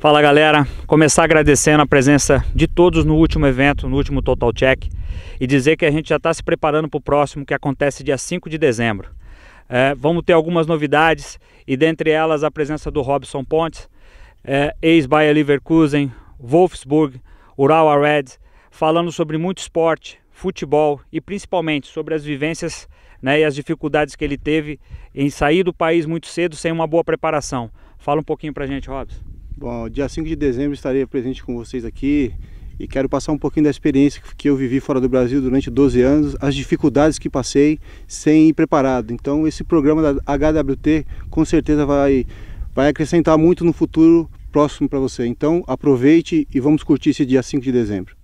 Fala galera, começar agradecendo a presença de todos no último evento, no último Total Check, e dizer que a gente já está se preparando para o próximo que acontece dia 5 de dezembro. É, vamos ter algumas novidades e dentre elas a presença do Robson Pontes, é, ex-Bayer Leverkusen, Wolfsburg, Ural Reds, falando sobre muito esporte, futebol e principalmente sobre as vivências né, e as dificuldades que ele teve em sair do país muito cedo sem uma boa preparação. Fala um pouquinho para a gente, Robson. Bom, dia 5 de dezembro estarei presente com vocês aqui e quero passar um pouquinho da experiência que eu vivi fora do Brasil durante 12 anos, as dificuldades que passei sem ir preparado. Então esse programa da HWT com certeza vai, vai acrescentar muito no futuro próximo para você. Então aproveite e vamos curtir esse dia 5 de dezembro.